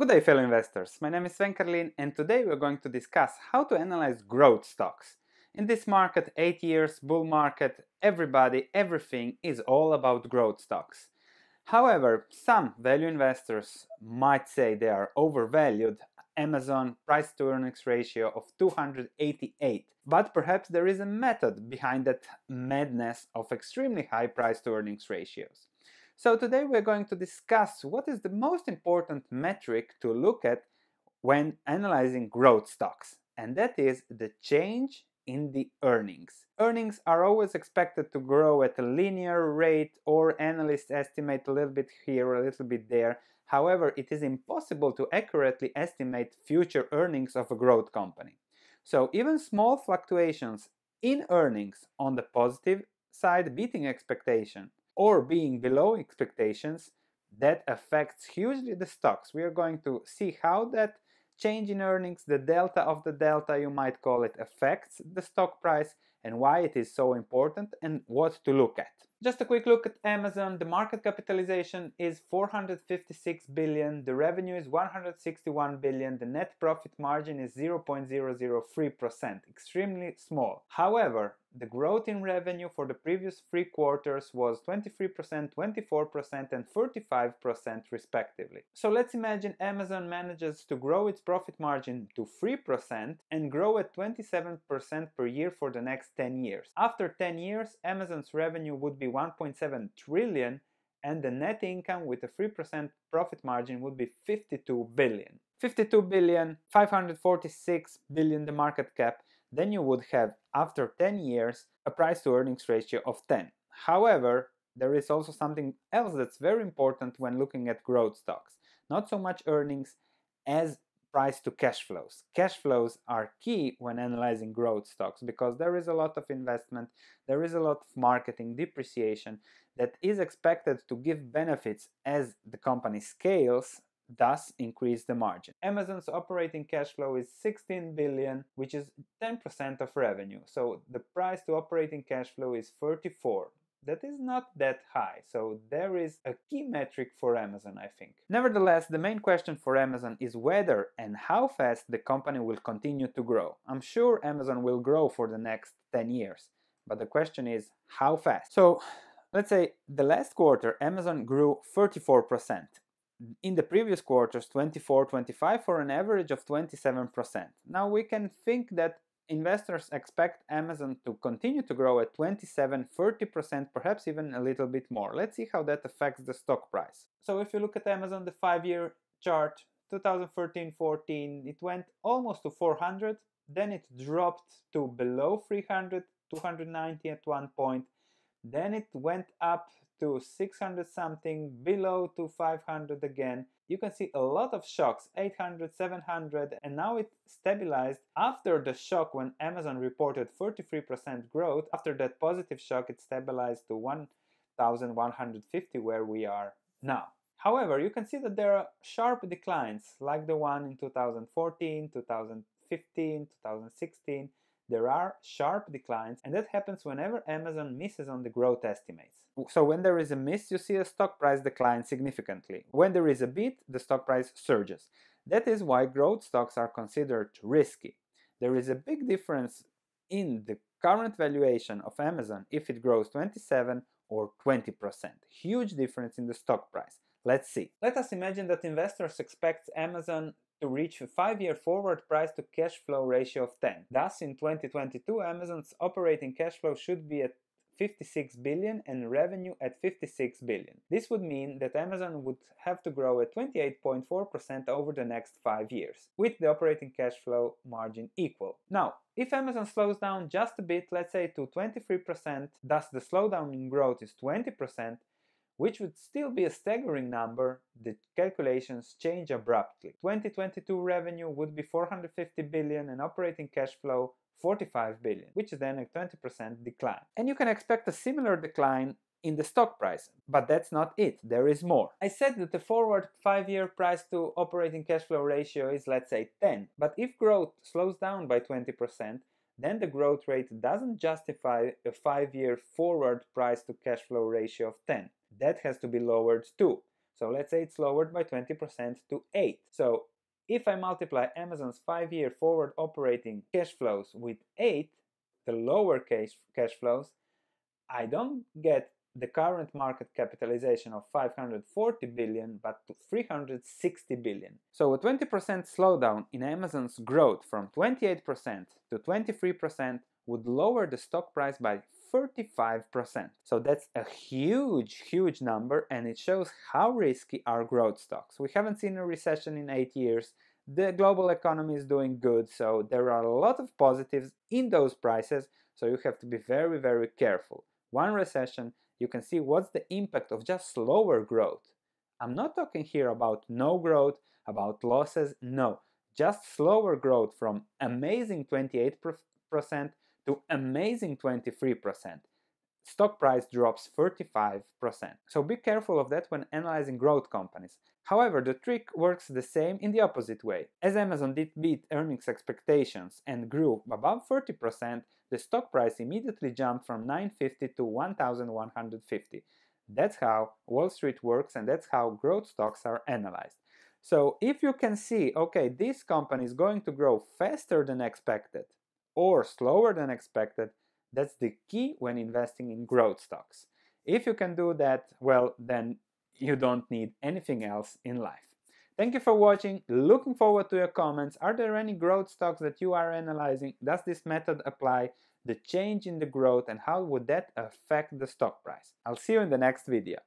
Good day fellow investors, my name is Sven Karlin and today we're going to discuss how to analyze growth stocks. In this market, 8 years, bull market, everybody, everything is all about growth stocks. However, some value investors might say they are overvalued. Amazon price to earnings ratio of 288. But perhaps there is a method behind that madness of extremely high price to earnings ratios. So today we're going to discuss what is the most important metric to look at when analyzing growth stocks, and that is the change in the earnings. Earnings are always expected to grow at a linear rate or analysts estimate a little bit here, a little bit there. However, it is impossible to accurately estimate future earnings of a growth company. So even small fluctuations in earnings on the positive side beating expectation or being below expectations, that affects hugely the stocks. We are going to see how that change in earnings, the delta of the delta, you might call it, affects the stock price and why it is so important and what to look at. Just a quick look at Amazon. The market capitalization is 456 billion, the revenue is 161 billion, the net profit margin is 0.003%, extremely small. However, the growth in revenue for the previous three quarters was 23%, 24% and 35% respectively. So let's imagine Amazon manages to grow its profit margin to 3% and grow at 27% per year for the next 10 years. After 10 years, Amazon's revenue would be 1.7 trillion and the net income with a 3% profit margin would be 52 billion. 52 billion, 546 billion the market cap then you would have, after 10 years, a price to earnings ratio of 10. However, there is also something else that's very important when looking at growth stocks. Not so much earnings as price to cash flows. Cash flows are key when analyzing growth stocks because there is a lot of investment, there is a lot of marketing depreciation that is expected to give benefits as the company scales thus increase the margin. Amazon's operating cash flow is 16 billion, which is 10% of revenue. So the price to operating cash flow is 34. that is not that high. So there is a key metric for Amazon, I think. Nevertheless, the main question for Amazon is whether and how fast the company will continue to grow. I'm sure Amazon will grow for the next 10 years, but the question is how fast. So let's say the last quarter Amazon grew 34%, in the previous quarters 24 25 for an average of 27%. Now we can think that investors expect Amazon to continue to grow at 27 30%, perhaps even a little bit more. Let's see how that affects the stock price. So if you look at Amazon the 5 year chart 2013-14 it went almost to 400, then it dropped to below 300, 290 at one point then it went up to 600 something, below to 500 again. You can see a lot of shocks, 800, 700, and now it stabilized. After the shock when Amazon reported 43% growth, after that positive shock, it stabilized to 1,150 where we are now. However, you can see that there are sharp declines like the one in 2014, 2015, 2016, there are sharp declines, and that happens whenever Amazon misses on the growth estimates. So when there is a miss, you see a stock price decline significantly. When there is a beat, the stock price surges. That is why growth stocks are considered risky. There is a big difference in the current valuation of Amazon if it grows 27 or 20%. Huge difference in the stock price. Let's see. Let us imagine that investors expect Amazon to reach a 5-year forward price to cash flow ratio of 10. Thus, in 2022, Amazon's operating cash flow should be at 56 billion and revenue at 56 billion. This would mean that Amazon would have to grow at 28.4% over the next 5 years, with the operating cash flow margin equal. Now, if Amazon slows down just a bit, let's say to 23%, thus the slowdown in growth is 20%, which would still be a staggering number, the calculations change abruptly. 2022 revenue would be 450 billion and operating cash flow 45 billion, which is then a 20% decline. And you can expect a similar decline in the stock price, but that's not it, there is more. I said that the forward 5-year price to operating cash flow ratio is let's say 10, but if growth slows down by 20%, then the growth rate doesn't justify a 5-year forward price to cash flow ratio of 10. That has to be lowered too. So let's say it's lowered by 20% to 8. So if I multiply Amazon's 5-year forward operating cash flows with 8, the lower case cash flows, I don't get the current market capitalization of 540 billion but to 360 billion. So a 20% slowdown in Amazon's growth from 28% to 23% would lower the stock price by 35%. So that's a huge, huge number and it shows how risky are growth stocks. We haven't seen a recession in 8 years. The global economy is doing good, so there are a lot of positives in those prices, so you have to be very, very careful one recession, you can see what's the impact of just slower growth. I'm not talking here about no growth, about losses, no. Just slower growth from amazing 28% to amazing 23% stock price drops 35%. So be careful of that when analyzing growth companies. However, the trick works the same in the opposite way. As Amazon did beat earnings expectations and grew above 30%, the stock price immediately jumped from 950 to 1150. That's how Wall Street works and that's how growth stocks are analyzed. So if you can see, okay, this company is going to grow faster than expected or slower than expected, that's the key when investing in growth stocks. If you can do that, well, then you don't need anything else in life. Thank you for watching. Looking forward to your comments. Are there any growth stocks that you are analyzing? Does this method apply? The change in the growth and how would that affect the stock price? I'll see you in the next video.